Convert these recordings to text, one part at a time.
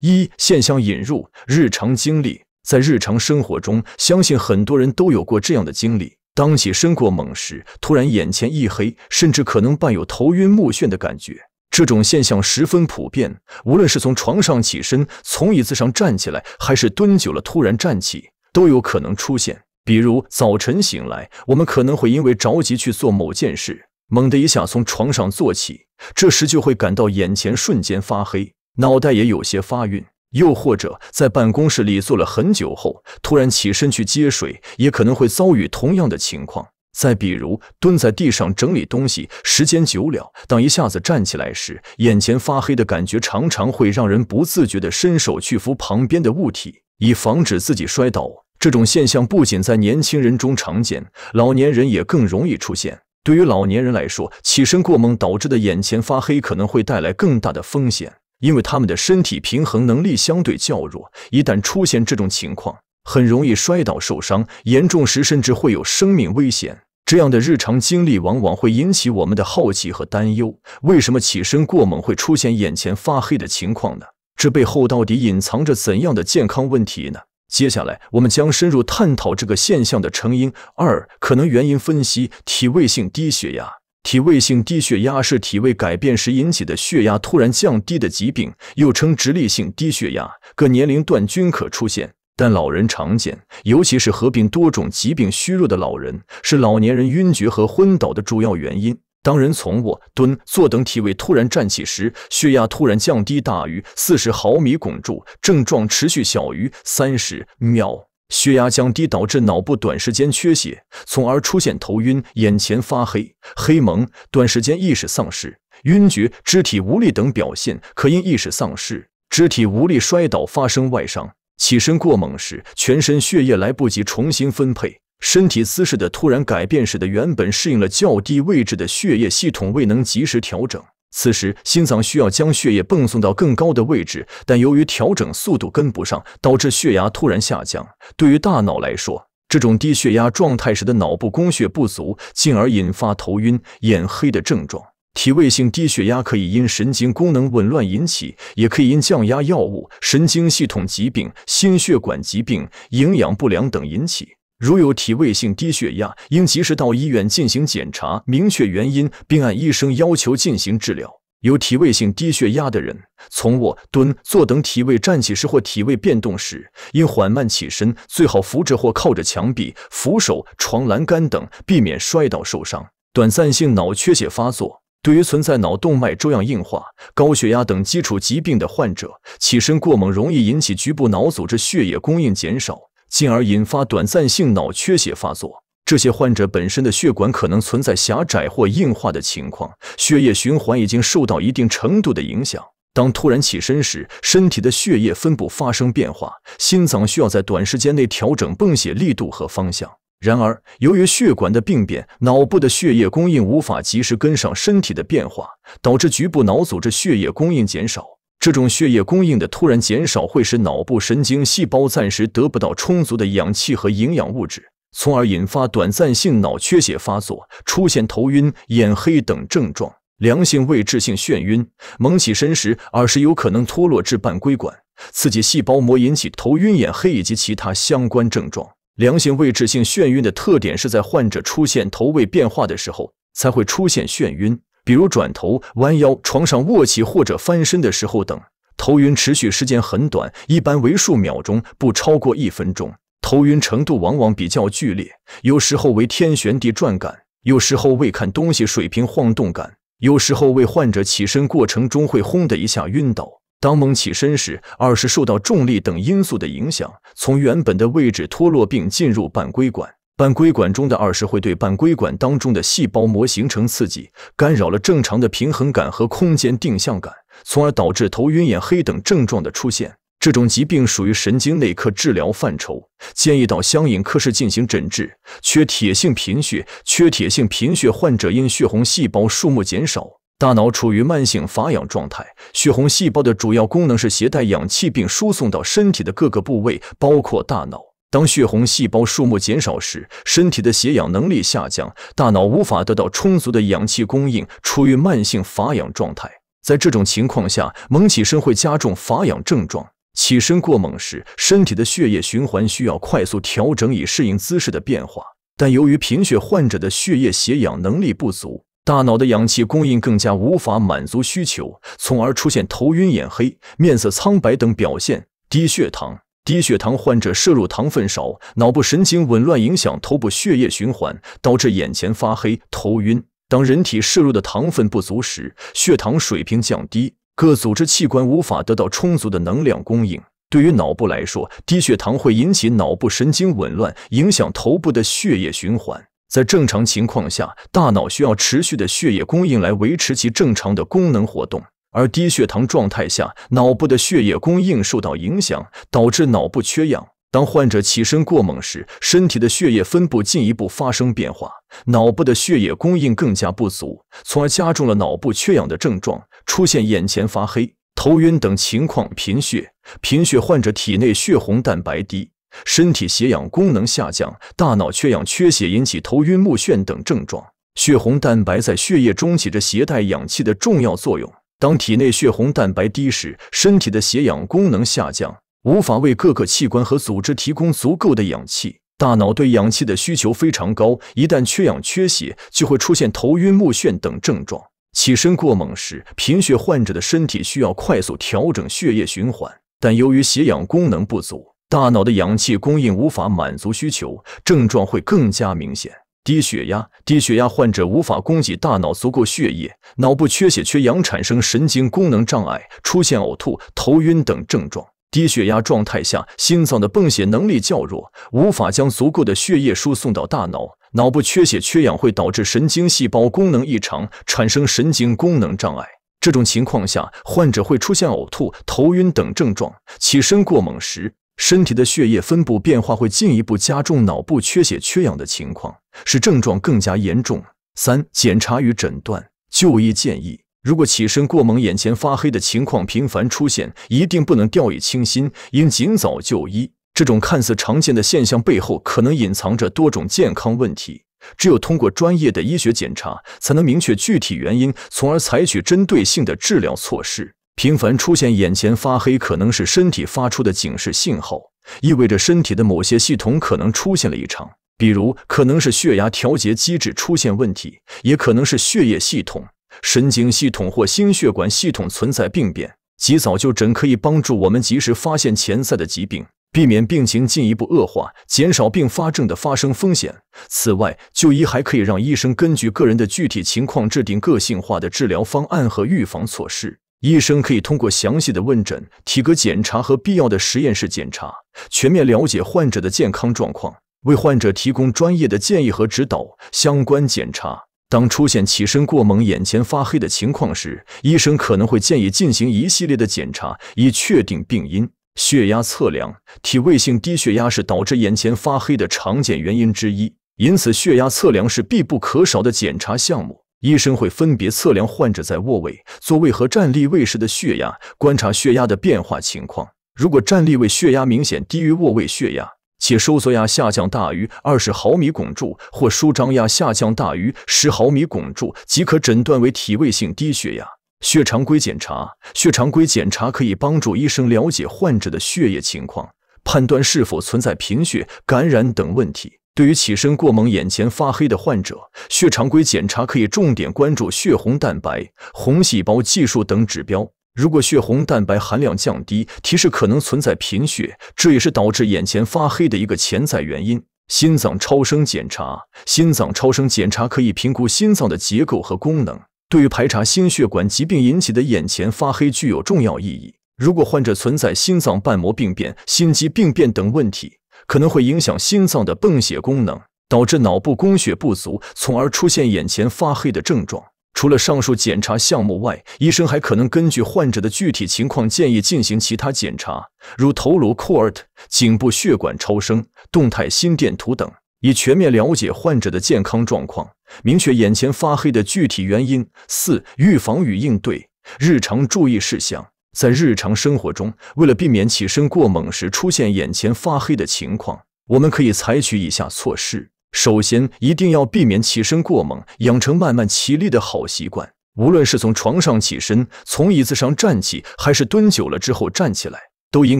一现象引入，日常经历。在日常生活中，相信很多人都有过这样的经历：当起身过猛时，突然眼前一黑，甚至可能伴有头晕目眩的感觉。这种现象十分普遍，无论是从床上起身、从椅子上站起来，还是蹲久了突然站起，都有可能出现。比如早晨醒来，我们可能会因为着急去做某件事，猛地一下从床上坐起，这时就会感到眼前瞬间发黑。脑袋也有些发晕，又或者在办公室里坐了很久后，突然起身去接水，也可能会遭遇同样的情况。再比如蹲在地上整理东西，时间久了，当一下子站起来时，眼前发黑的感觉常常会让人不自觉地伸手去扶旁边的物体，以防止自己摔倒。这种现象不仅在年轻人中常见，老年人也更容易出现。对于老年人来说，起身过猛导致的眼前发黑，可能会带来更大的风险。因为他们的身体平衡能力相对较弱，一旦出现这种情况，很容易摔倒受伤，严重时甚至会有生命危险。这样的日常经历往往会引起我们的好奇和担忧。为什么起身过猛会出现眼前发黑的情况呢？这背后到底隐藏着怎样的健康问题呢？接下来我们将深入探讨这个现象的成因。二、可能原因分析：体位性低血压。体位性低血压是体位改变时引起的血压突然降低的疾病，又称直立性低血压。各年龄段均可出现，但老人常见，尤其是合并多种疾病、虚弱的老人，是老年人晕厥和昏倒的主要原因。当人从卧、蹲、坐等体位突然站起时，血压突然降低大于四十毫米汞柱，症状持续小于三十秒。血压降低导致脑部短时间缺血，从而出现头晕、眼前发黑、黑蒙、短时间意识丧失、晕厥、肢体无力等表现。可因意识丧失、肢体无力摔倒发生外伤。起身过猛时，全身血液来不及重新分配，身体姿势的突然改变使得原本适应了较低位置的血液系统未能及时调整。此时，心脏需要将血液泵送到更高的位置，但由于调整速度跟不上，导致血压突然下降。对于大脑来说，这种低血压状态时的脑部供血不足，进而引发头晕、眼黑的症状。体位性低血压可以因神经功能紊乱引起，也可以因降压药物、神经系统疾病、心血管疾病、营养不良等引起。如有体位性低血压，应及时到医院进行检查，明确原因，并按医生要求进行治疗。有体位性低血压的人，从卧、蹲、坐等体位站起时或体位变动时，应缓慢起身，最好扶着或靠着墙壁、扶手、床栏杆等，避免摔倒受伤。短暂性脑缺血发作，对于存在脑动脉粥样硬化、高血压等基础疾病的患者，起身过猛容易引起局部脑组织血液供应减少。进而引发短暂性脑缺血发作。这些患者本身的血管可能存在狭窄或硬化的情况，血液循环已经受到一定程度的影响。当突然起身时，身体的血液分布发生变化，心脏需要在短时间内调整泵血力度和方向。然而，由于血管的病变，脑部的血液供应无法及时跟上身体的变化，导致局部脑组织血液供应减少。这种血液供应的突然减少，会使脑部神经细胞暂时得不到充足的氧气和营养物质，从而引发短暂性脑缺血发作，出现头晕、眼黑等症状。良性位置性眩晕，猛起身时，耳石有可能脱落至半规管，刺激细胞膜，引起头晕、眼黑以及其他相关症状。良性位置性眩晕的特点是在患者出现头位变化的时候才会出现眩晕。比如转头、弯腰、床上卧起或者翻身的时候等，头晕持续时间很短，一般为数秒钟，不超过一分钟。头晕程度往往比较剧烈，有时候为天旋地转感，有时候为看东西水平晃动感，有时候为患者起身过程中会轰的一下晕倒。当猛起身时，二是受到重力等因素的影响，从原本的位置脱落并进入半规管。半规管中的二十会对半规管当中的细胞膜形成刺激，干扰了正常的平衡感和空间定向感，从而导致头晕眼黑等症状的出现。这种疾病属于神经内科治疗范畴，建议到相应科室进行诊治。缺铁性贫血，缺铁性贫血患者因血红细胞数目减少，大脑处于慢性乏氧状态。血红细胞的主要功能是携带氧气并输送到身体的各个部位，包括大脑。当血红细胞数目减少时，身体的血氧能力下降，大脑无法得到充足的氧气供应，处于慢性乏氧状态。在这种情况下，猛起身会加重乏氧症状。起身过猛时，身体的血液循环需要快速调整以适应姿势的变化，但由于贫血患者的血液血氧能力不足，大脑的氧气供应更加无法满足需求，从而出现头晕、眼黑、面色苍白等表现。低血糖。低血糖患者摄入糖分少，脑部神经紊乱，影响头部血液循环，导致眼前发黑、头晕。当人体摄入的糖分不足时，血糖水平降低，各组织器官无法得到充足的能量供应。对于脑部来说，低血糖会引起脑部神经紊乱，影响头部的血液循环。在正常情况下，大脑需要持续的血液供应来维持其正常的功能活动。而低血糖状态下，脑部的血液供应受到影响，导致脑部缺氧。当患者起身过猛时，身体的血液分布进一步发生变化，脑部的血液供应更加不足，从而加重了脑部缺氧的症状，出现眼前发黑、头晕等情况。贫血，贫血患者体内血红蛋白低，身体血氧功能下降，大脑缺氧缺血，引起头晕目眩等症状。血红蛋白在血液中起着携带氧气的重要作用。当体内血红蛋白低时，身体的血氧功能下降，无法为各个器官和组织提供足够的氧气。大脑对氧气的需求非常高，一旦缺氧缺血，就会出现头晕目眩等症状。起身过猛时，贫血患者的身体需要快速调整血液循环，但由于血氧功能不足，大脑的氧气供应无法满足需求，症状会更加明显。低血压，低血压患者无法供给大脑足够血液，脑部缺血缺氧，产生神经功能障碍，出现呕吐、头晕等症状。低血压状态下，心脏的泵血能力较弱，无法将足够的血液输送到大脑，脑部缺血缺氧会导致神经细胞功能异常，产生神经功能障碍。这种情况下，患者会出现呕吐、头晕等症状。起身过猛时，身体的血液分布变化会进一步加重脑部缺血缺氧的情况。使症状更加严重。三、检查与诊断、就医建议：如果起身过猛、眼前发黑的情况频繁出现，一定不能掉以轻心，应尽早就医。这种看似常见的现象背后，可能隐藏着多种健康问题。只有通过专业的医学检查，才能明确具体原因，从而采取针对性的治疗措施。频繁出现眼前发黑，可能是身体发出的警示信号，意味着身体的某些系统可能出现了异常。比如，可能是血压调节机制出现问题，也可能是血液系统、神经系统或心血管系统存在病变。及早就诊可以帮助我们及时发现潜在的疾病，避免病情进一步恶化，减少并发症的发生风险。此外，就医还可以让医生根据个人的具体情况制定个性化的治疗方案和预防措施。医生可以通过详细的问诊、体格检查和必要的实验室检查，全面了解患者的健康状况。为患者提供专业的建议和指导。相关检查，当出现起身过猛、眼前发黑的情况时，医生可能会建议进行一系列的检查，以确定病因。血压测量，体位性低血压是导致眼前发黑的常见原因之一，因此血压测量是必不可少的检查项目。医生会分别测量患者在卧位、坐位和站立位时的血压，观察血压的变化情况。如果站立位血压明显低于卧位血压，且收缩压下降大于二十毫米汞柱，或舒张压下降大于十毫米汞柱，即可诊断为体位性低血压。血常规检查，血常规检查可以帮助医生了解患者的血液情况，判断是否存在贫血、感染等问题。对于起身过猛、眼前发黑的患者，血常规检查可以重点关注血红蛋白、红细胞计数等指标。如果血红蛋白含量降低，提示可能存在贫血，这也是导致眼前发黑的一个潜在原因。心脏超声检查，心脏超声检查可以评估心脏的结构和功能，对于排查心血管疾病引起的眼前发黑具有重要意义。如果患者存在心脏瓣膜病变、心肌病变等问题，可能会影响心脏的泵血功能，导致脑部供血不足，从而出现眼前发黑的症状。除了上述检查项目外，医生还可能根据患者的具体情况建议进行其他检查，如头颅 CT o r、颈部血管超声、动态心电图等，以全面了解患者的健康状况，明确眼前发黑的具体原因。四、预防与应对日常注意事项：在日常生活中，为了避免起身过猛时出现眼前发黑的情况，我们可以采取以下措施。首先，一定要避免起身过猛，养成慢慢起立的好习惯。无论是从床上起身、从椅子上站起，还是蹲久了之后站起来，都应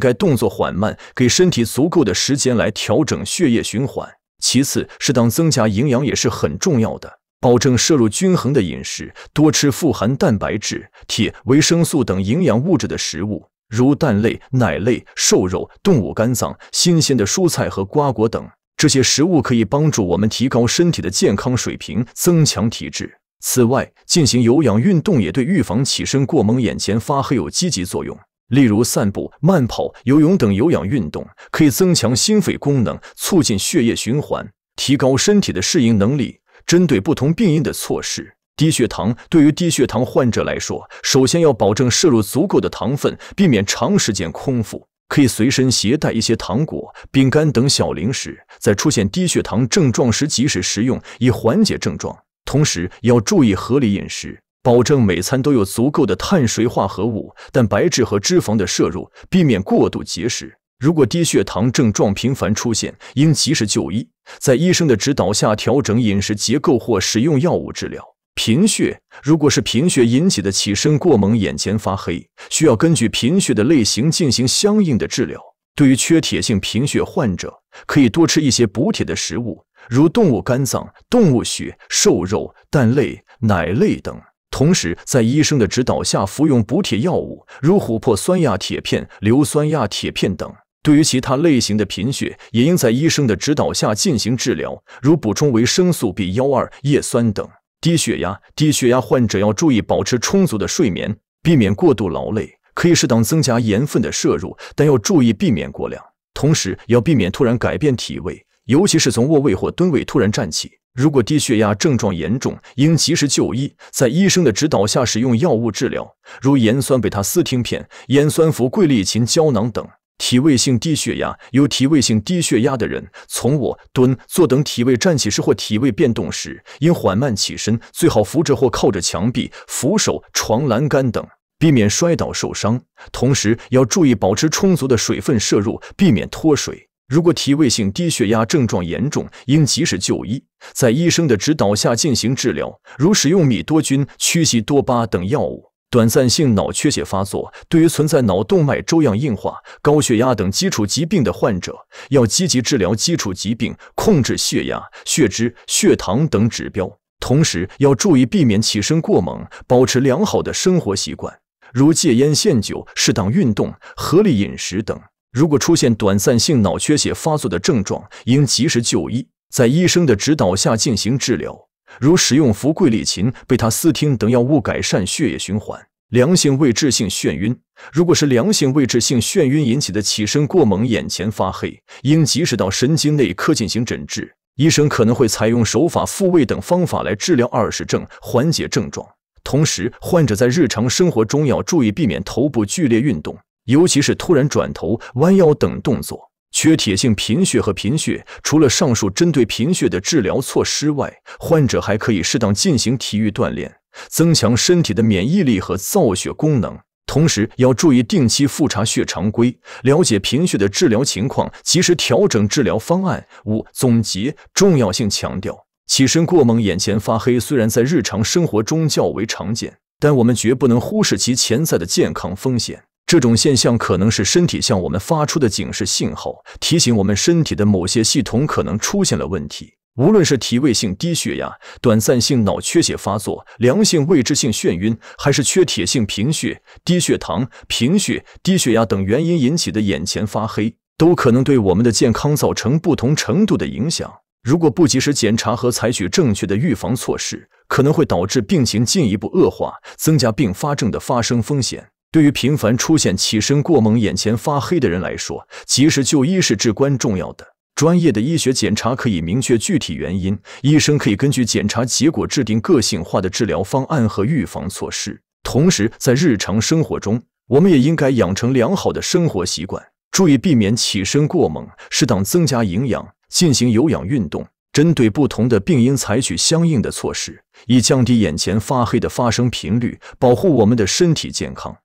该动作缓慢，给身体足够的时间来调整血液循环。其次，适当增加营养也是很重要的，保证摄入均衡的饮食，多吃富含蛋白质、铁、维生素等营养物质的食物，如蛋类、奶类、瘦肉、动物肝脏、新鲜的蔬菜和瓜果等。这些食物可以帮助我们提高身体的健康水平，增强体质。此外，进行有氧运动也对预防起身过猛、眼前发黑有积极作用。例如，散步、慢跑、游泳等有氧运动可以增强心肺功能，促进血液循环，提高身体的适应能力。针对不同病因的措施，低血糖对于低血糖患者来说，首先要保证摄入足够的糖分，避免长时间空腹。可以随身携带一些糖果、饼干等小零食，在出现低血糖症状时及时食用，以缓解症状。同时要注意合理饮食，保证每餐都有足够的碳水化合物，蛋白质和脂肪的摄入，避免过度节食。如果低血糖症状频繁出现，应及时就医，在医生的指导下调整饮食结构或使用药物治疗。贫血如果是贫血引起的，起身过猛，眼前发黑，需要根据贫血的类型进行相应的治疗。对于缺铁性贫血患者，可以多吃一些补铁的食物，如动物肝脏、动物血、瘦肉、蛋类、奶类等。同时，在医生的指导下服用补铁药物，如琥珀酸亚铁片、硫酸亚铁片等。对于其他类型的贫血，也应在医生的指导下进行治疗，如补充维生素 B 幺二、叶酸等。低血压，低血压患者要注意保持充足的睡眠，避免过度劳累，可以适当增加盐分的摄入，但要注意避免过量。同时要避免突然改变体位，尤其是从卧位或蹲位突然站起。如果低血压症状严重，应及时就医，在医生的指导下使用药物治疗，如盐酸贝他司汀片、盐酸氟桂利嗪胶囊等。体位性低血压有体位性低血压的人，从我蹲、坐等体位站起时或体位变动时，应缓慢起身，最好扶着或靠着墙壁、扶手、床栏杆等，避免摔倒受伤。同时要注意保持充足的水分摄入，避免脱水。如果体位性低血压症状严重，应及时就医，在医生的指导下进行治疗，如使用米多菌、曲奇多巴等药物。短暂性脑缺血发作，对于存在脑动脉粥样硬化、高血压等基础疾病的患者，要积极治疗基础疾病，控制血压、血脂、血糖等指标，同时要注意避免起身过猛，保持良好的生活习惯，如戒烟限酒、适当运动、合理饮食等。如果出现短暂性脑缺血发作的症状，应及时就医，在医生的指导下进行治疗。如使用氟桂利嗪、贝他斯汀等药物改善血液循环。良性未置性眩晕，如果是良性未置性眩晕引起的起身过猛、眼前发黑，应及时到神经内科进行诊治。医生可能会采用手法复位等方法来治疗耳石症，缓解症状。同时，患者在日常生活中要注意避免头部剧烈运动，尤其是突然转头、弯腰等动作。缺铁性贫血和贫血，除了上述针对贫血的治疗措施外，患者还可以适当进行体育锻炼，增强身体的免疫力和造血功能。同时，要注意定期复查血常规，了解贫血的治疗情况，及时调整治疗方案。五、总结重要性强调：起身过猛，眼前发黑，虽然在日常生活中较为常见，但我们绝不能忽视其潜在的健康风险。这种现象可能是身体向我们发出的警示信号，提醒我们身体的某些系统可能出现了问题。无论是体位性低血压、短暂性脑缺血发作、良性未知性眩晕，还是缺铁性贫血、低血糖、贫血、低血压等原因引起的眼前发黑，都可能对我们的健康造成不同程度的影响。如果不及时检查和采取正确的预防措施，可能会导致病情进一步恶化，增加并发症的发生风险。对于频繁出现起身过猛、眼前发黑的人来说，及时就医是至关重要的。专业的医学检查可以明确具体原因，医生可以根据检查结果制定个性化的治疗方案和预防措施。同时，在日常生活中，我们也应该养成良好的生活习惯，注意避免起身过猛，适当增加营养，进行有氧运动。针对不同的病因，采取相应的措施，以降低眼前发黑的发生频率，保护我们的身体健康。